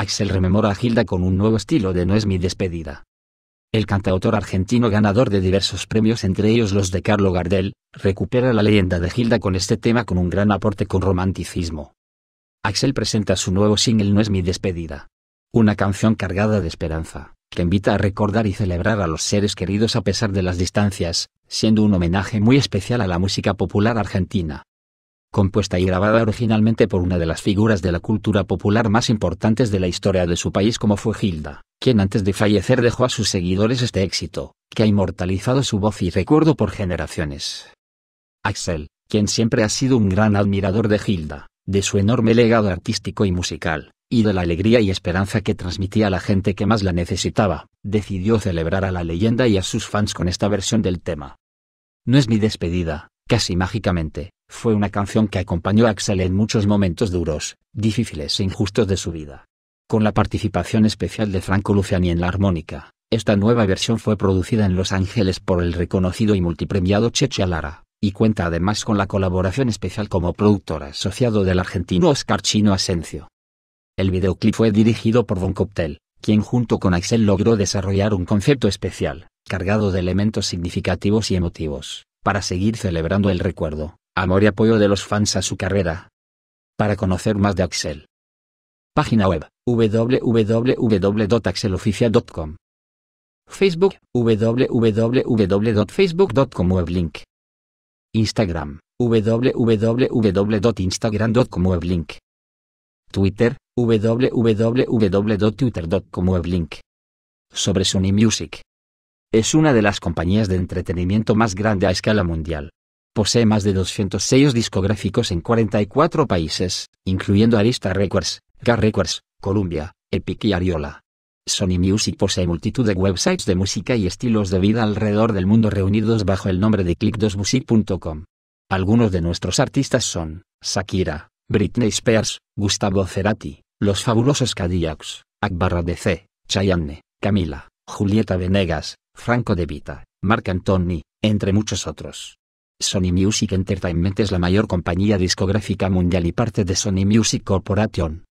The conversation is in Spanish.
Axel rememora a Gilda con un nuevo estilo de No es mi despedida. El cantautor argentino ganador de diversos premios entre ellos los de Carlo Gardel, recupera la leyenda de Gilda con este tema con un gran aporte con romanticismo. Axel presenta su nuevo single No es mi despedida. Una canción cargada de esperanza, que invita a recordar y celebrar a los seres queridos a pesar de las distancias, siendo un homenaje muy especial a la música popular argentina compuesta y grabada originalmente por una de las figuras de la cultura popular más importantes de la historia de su país como fue Gilda, quien antes de fallecer dejó a sus seguidores este éxito, que ha inmortalizado su voz y recuerdo por generaciones. Axel, quien siempre ha sido un gran admirador de Gilda, de su enorme legado artístico y musical, y de la alegría y esperanza que transmitía a la gente que más la necesitaba, decidió celebrar a la leyenda y a sus fans con esta versión del tema. No es mi despedida, casi mágicamente, fue una canción que acompañó a Axel en muchos momentos duros, difíciles e injustos de su vida. Con la participación especial de Franco Luciani en la armónica, esta nueva versión fue producida en Los Ángeles por el reconocido y multipremiado Cheche Lara, y cuenta además con la colaboración especial como productor asociado del argentino Oscar Chino Asencio. El videoclip fue dirigido por Von Coptel, quien junto con Axel logró desarrollar un concepto especial, cargado de elementos significativos y emotivos, para seguir celebrando el recuerdo, Amor y apoyo de los fans a su carrera. Para conocer más de Axel. Página web www.axeloficial.com. Facebook www.facebook.com weblink. Instagram www.instagram.com weblink. Twitter www.twitter.com weblink. Sobre Sony Music. Es una de las compañías de entretenimiento más grande a escala mundial. Posee más de 200 sellos discográficos en 44 países, incluyendo Arista Records, Gar Records, Columbia, Epic y Ariola. Sony Music posee multitud de websites de música y estilos de vida alrededor del mundo reunidos bajo el nombre de click Algunos de nuestros artistas son Shakira, Britney Spears, Gustavo Cerati, Los Fabulosos Cadillacs, Akbarra DC, Chayanne, Camila, Julieta Venegas, Franco De Vita, Marc Anthony, entre muchos otros. Sony Music Entertainment es la mayor compañía discográfica mundial y parte de Sony Music Corporation.